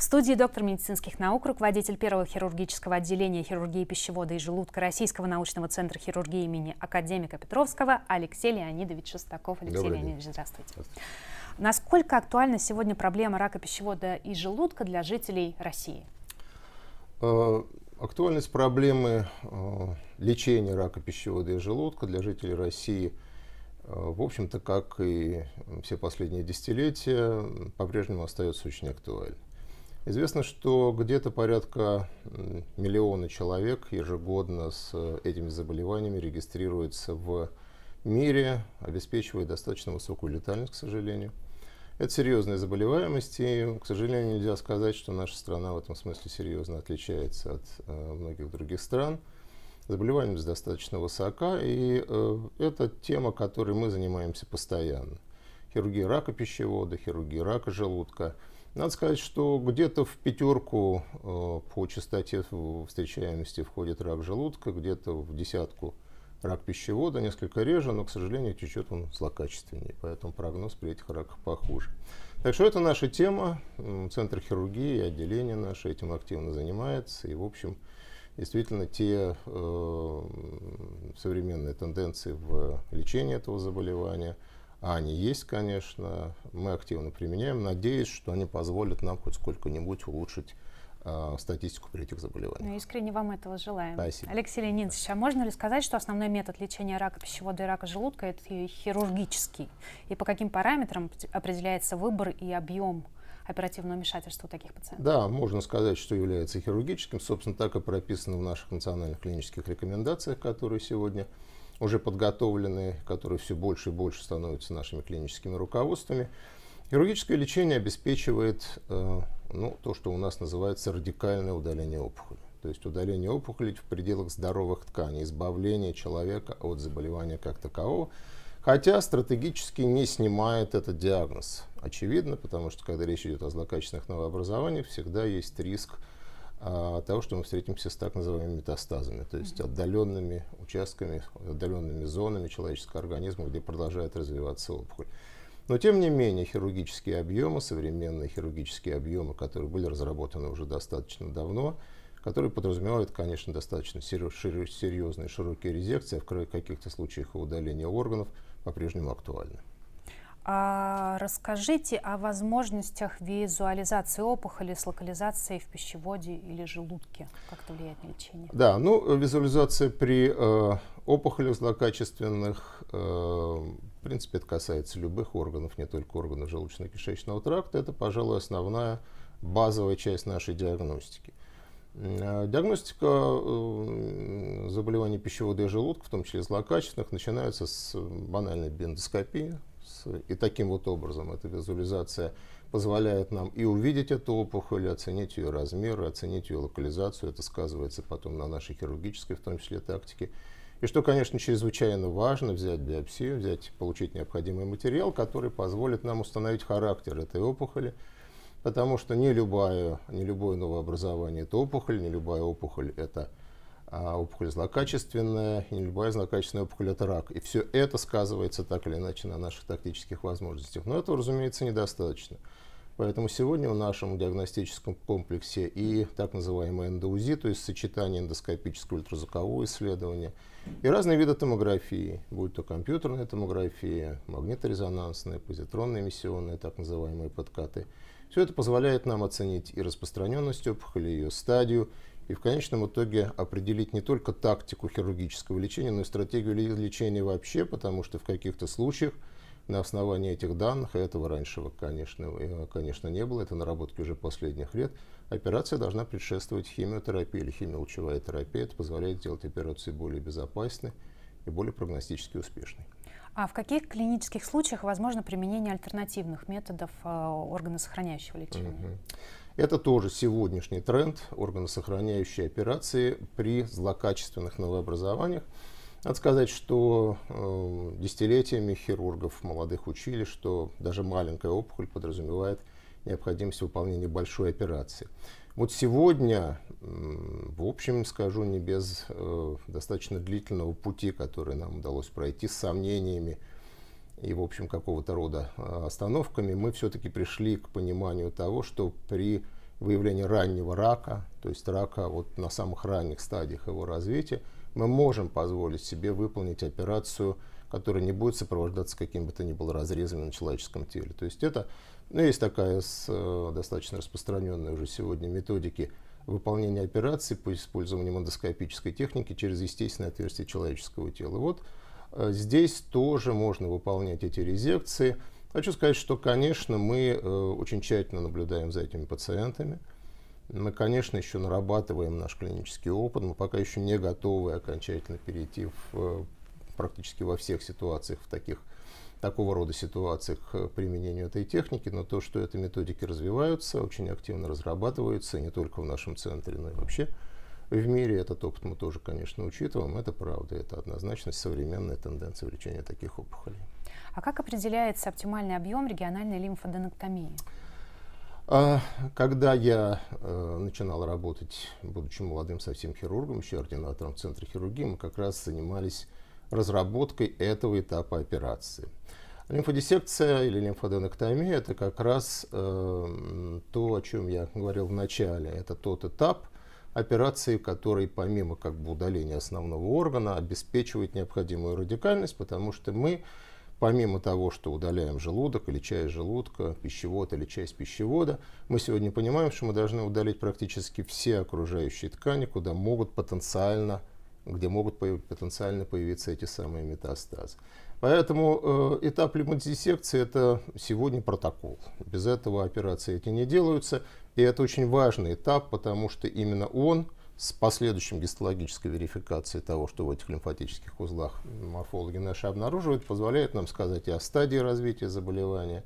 В студии доктор медицинских наук, руководитель первого хирургического отделения хирургии пищевода и желудка Российского научного центра хирургии имени академика Петровского Алексей Леонидович Шестаков. Алексей Добрый Леонидович, день. здравствуйте. здравствуйте. Насколько актуальна сегодня проблема рака пищевода и желудка для жителей России? Э, актуальность проблемы э, лечения рака пищевода и желудка для жителей России, э, в общем-то, как и все последние десятилетия, по-прежнему остается очень актуальной. Известно, что где-то порядка миллиона человек ежегодно с э, этими заболеваниями регистрируется в мире, обеспечивая достаточно высокую летальность, к сожалению. Это серьезная заболеваемость, и, к сожалению, нельзя сказать, что наша страна в этом смысле серьезно отличается от э, многих других стран. Заболеваемость достаточно высока, и э, это тема, которой мы занимаемся постоянно. Хирургия рака пищевода, хирургия рака желудка – надо сказать, что где-то в пятерку э, по частоте встречаемости входит рак желудка, где-то в десятку рак пищевода, несколько реже, но, к сожалению, течет он злокачественнее, поэтому прогноз при этих раках похуже. Так что это наша тема, центр хирургии, отделение наше этим активно занимается, и, в общем, действительно те э, современные тенденции в лечении этого заболевания – а они есть, конечно, мы активно применяем. Надеюсь, что они позволят нам хоть сколько-нибудь улучшить а, статистику при этих заболеваниях. Ну, искренне вам этого желаем. Спасибо. Алексей Леонидович, а можно ли сказать, что основной метод лечения рака пищевода и рака желудка – это хирургический? И по каким параметрам определяется выбор и объем оперативного вмешательства у таких пациентов? Да, можно сказать, что является хирургическим. Собственно, так и прописано в наших национальных клинических рекомендациях, которые сегодня уже подготовленные, которые все больше и больше становятся нашими клиническими руководствами. Хирургическое лечение обеспечивает э, ну, то, что у нас называется радикальное удаление опухоли. То есть удаление опухоли в пределах здоровых тканей, избавление человека от заболевания как такового. Хотя стратегически не снимает этот диагноз. Очевидно, потому что когда речь идет о злокачественных новообразованиях, всегда есть риск от того, что мы встретимся с так называемыми метастазами, то есть отдаленными участками, отдаленными зонами человеческого организма, где продолжает развиваться опухоль. Но тем не менее хирургические объемы, современные хирургические объемы, которые были разработаны уже достаточно давно, которые подразумевают, конечно, достаточно серьезные широкие резекции, а в каких-то случаях удаление органов, по-прежнему актуальны. А расскажите о возможностях визуализации опухоли с локализацией в пищеводе или желудке. Как это влияет на лечение? Да, ну визуализация при э, опухолях злокачественных, э, в принципе, это касается любых органов, не только органов желудочно-кишечного тракта. Это, пожалуй, основная базовая часть нашей диагностики. А диагностика э, заболеваний пищевода и желудка, в том числе злокачественных, начинается с э, банальной бендоскопии, и таким вот образом эта визуализация позволяет нам и увидеть эту опухоль, и оценить ее размеры, оценить ее локализацию. Это сказывается потом на нашей хирургической, в том числе, тактике. И что, конечно, чрезвычайно важно, взять биопсию, взять, получить необходимый материал, который позволит нам установить характер этой опухоли, потому что не, любая, не любое новообразование – это опухоль, не любая опухоль – это опухоль а опухоль злокачественная, и не любая злокачественная опухоль – это рак. И все это сказывается так или иначе на наших тактических возможностях. Но этого, разумеется, недостаточно. Поэтому сегодня в нашем диагностическом комплексе и так называемое эндоузи, то есть сочетание эндоскопического ультразвукового исследования, и разные виды томографии, будь то компьютерная томография, магниторезонансная, позитронная эмиссионная, так называемые подкаты. Все это позволяет нам оценить и распространенность опухоли, ее стадию, и в конечном итоге определить не только тактику хирургического лечения, но и стратегию лечения вообще, потому что в каких-то случаях на основании этих данных, а этого раньше, конечно, э, конечно, не было, это наработки уже последних лет, операция должна предшествовать химиотерапии или химиолучевая терапия. Это позволяет делать операции более безопасной и более прогностически успешной. А в каких клинических случаях возможно применение альтернативных методов э, органосохраняющего лечения? Угу. Это тоже сегодняшний тренд органосохраняющие операции при злокачественных новообразованиях. Надо сказать, что э, десятилетиями хирургов молодых учили, что даже маленькая опухоль подразумевает необходимость выполнения большой операции. Вот сегодня, в общем, скажу, не без э, достаточно длительного пути, который нам удалось пройти с сомнениями и, в общем, какого-то рода а, остановками, мы все-таки пришли к пониманию того, что при выявлении раннего рака, то есть рака вот на самых ранних стадиях его развития, мы можем позволить себе выполнить операцию, которая не будет сопровождаться каким бы то ни было разрезами на человеческом теле. То есть это, ну, есть такая с, э, достаточно распространенная уже сегодня методики выполнения операции по использованию эндоскопической техники через естественное отверстие человеческого тела. Вот Э, здесь тоже можно выполнять эти резекции. Хочу сказать, что, конечно, мы э, очень тщательно наблюдаем за этими пациентами. Мы, конечно, еще нарабатываем наш клинический опыт. Мы пока еще не готовы окончательно перейти в, э, практически во всех ситуациях, в таких, такого рода ситуациях к применению этой техники. Но то, что эти методики развиваются, очень активно разрабатываются, не только в нашем центре, но и вообще – в мире. Этот опыт мы тоже, конечно, учитываем. Это правда, это однозначно современная тенденция лечении таких опухолей. А как определяется оптимальный объем региональной лимфоденоктомии? А, когда я э, начинал работать, будучи молодым совсем хирургом, еще ординатором Центра хирургии, мы как раз занимались разработкой этого этапа операции. Лимфодиссекция или лимфоденоктомия – это как раз э, то, о чем я говорил в начале. Это тот этап, операции, которые помимо как бы удаления основного органа обеспечивают необходимую радикальность, потому что мы помимо того, что удаляем желудок или часть желудка, пищевод или часть пищевода, мы сегодня понимаем, что мы должны удалить практически все окружающие ткани, куда могут потенциально, где могут потенциально появиться эти самые метастазы. Поэтому э, этап лимодисекции – это сегодня протокол. Без этого операции эти не делаются. И это очень важный этап, потому что именно он с последующим гистологической верификацией того, что в этих лимфатических узлах морфологи наши обнаруживают, позволяет нам сказать и о стадии развития заболевания,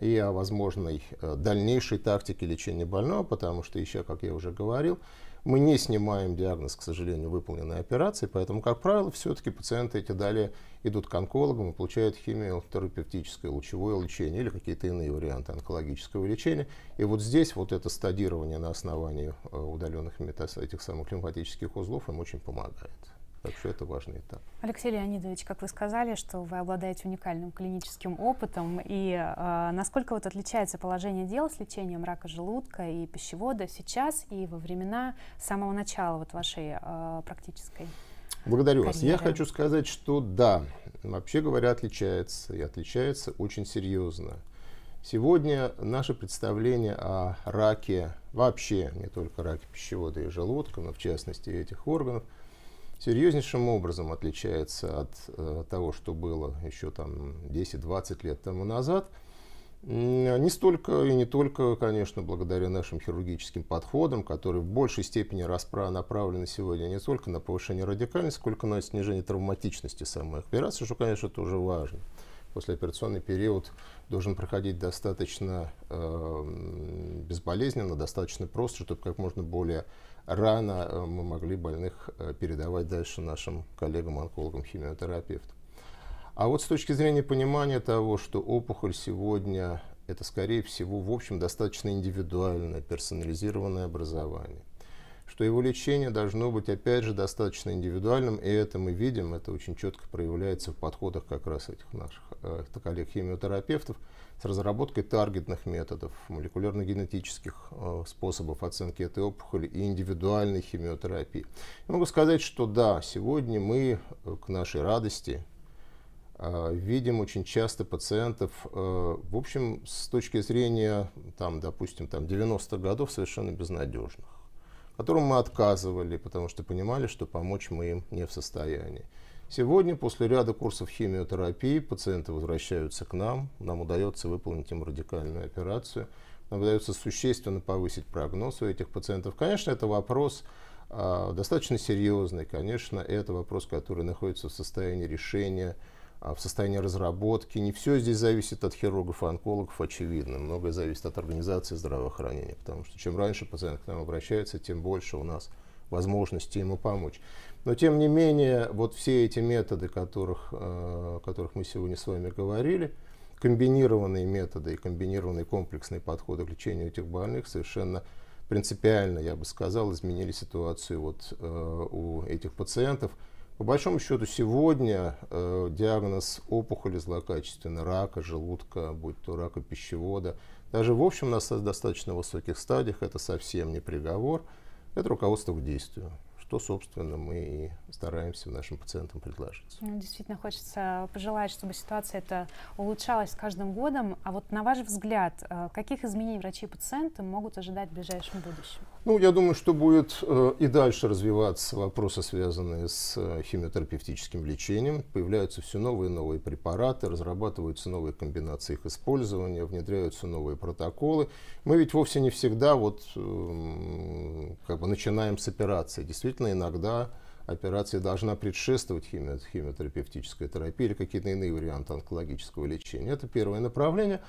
и о возможной э, дальнейшей тактике лечения больного, потому что еще, как я уже говорил, мы не снимаем диагноз, к сожалению, выполненной операции, поэтому, как правило, все-таки пациенты эти далее идут к онкологам и получают химиотерапевтическое лучевое лечение или какие-то иные варианты онкологического лечения. И вот здесь вот это стадирование на основании э, удаленных метас этих самых лимфатических узлов им очень помогает. Так что это важный этап. Алексей Леонидович, как вы сказали, что вы обладаете уникальным клиническим опытом. И э, насколько вот отличается положение дел с лечением рака желудка и пищевода сейчас и во времена самого начала вот вашей э, практической Благодарю карьеры? вас. Я хочу сказать, что да, вообще говоря, отличается. И отличается очень серьезно. Сегодня наше представление о раке, вообще не только раке пищевода и желудка, но в частности этих органов – серьезнейшим образом отличается от э, того, что было еще там 10-20 лет тому назад. Не столько и не только, конечно, благодаря нашим хирургическим подходам, которые в большей степени распра направлены сегодня не только на повышение радикальности, сколько на снижение травматичности самой операции, что, конечно, тоже важно. Послеоперационный период должен проходить достаточно э, безболезненно, достаточно просто, чтобы как можно более рано э, мы могли больных э, передавать дальше нашим коллегам-онкологам, химиотерапевтам. А вот с точки зрения понимания того, что опухоль сегодня это, скорее всего, в общем, достаточно индивидуальное, персонализированное образование – что его лечение должно быть, опять же, достаточно индивидуальным, и это мы видим, это очень четко проявляется в подходах как раз этих наших э, коллег-химиотерапевтов с разработкой таргетных методов, молекулярно-генетических э, способов оценки этой опухоли и индивидуальной химиотерапии. Я могу сказать, что да, сегодня мы, э, к нашей радости, э, видим очень часто пациентов, э, в общем, с точки зрения, там, допустим, там, 90-х годов совершенно безнадежных которым мы отказывали, потому что понимали, что помочь мы им не в состоянии. Сегодня, после ряда курсов химиотерапии, пациенты возвращаются к нам, нам удается выполнить им радикальную операцию, нам удается существенно повысить прогноз у этих пациентов. Конечно, это вопрос а, достаточно серьезный, конечно, это вопрос, который находится в состоянии решения а, в состоянии разработки. Не все здесь зависит от хирургов и онкологов, очевидно. Многое зависит от организации здравоохранения, потому что чем раньше пациент к нам обращается, тем больше у нас возможности ему помочь. Но тем не менее, вот все эти методы, которых, э, о которых мы сегодня с вами говорили, комбинированные методы и комбинированные комплексные подходы к лечению этих больных совершенно принципиально, я бы сказал, изменили ситуацию вот, э, у этих пациентов – по большому счету сегодня э, диагноз опухоли злокачественной, рака, желудка, будь то рака пищевода, даже в общем на достаточно высоких стадиях это совсем не приговор, это руководство к действию что, собственно, мы и стараемся нашим пациентам предложить. Ну, действительно, хочется пожелать, чтобы ситуация эта улучшалась с каждым годом. А вот на ваш взгляд, э, каких изменений врачи и пациенты могут ожидать в ближайшем будущем? Ну, я думаю, что будет э, и дальше развиваться вопросы, связанные с э, химиотерапевтическим лечением. Появляются все новые и новые препараты, разрабатываются новые комбинации их использования, внедряются новые протоколы. Мы ведь вовсе не всегда вот, эм, как бы начинаем с операции. Действительно, действительно иногда операция должна предшествовать химио химиотерапевтической терапии или какие-то иные варианты онкологического лечения. Это первое направление.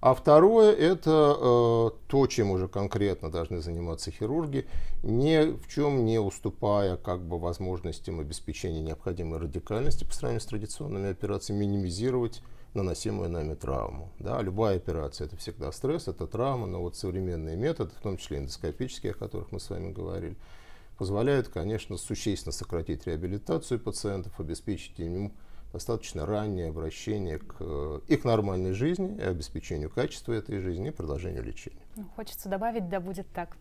А второе – это э, то, чем уже конкретно должны заниматься хирурги, ни в чем не уступая как бы, возможностям обеспечения необходимой радикальности по сравнению с традиционными операциями, минимизировать наносимую нами травму. Да, любая операция – это всегда стресс, это травма, но вот современные методы, в том числе эндоскопические, о которых мы с вами говорили, позволяют, конечно, существенно сократить реабилитацию пациентов, обеспечить им достаточно раннее обращение к, э, их нормальной жизни, и обеспечению качества этой жизни, и продолжению лечения. Ну, хочется добавить, да будет так.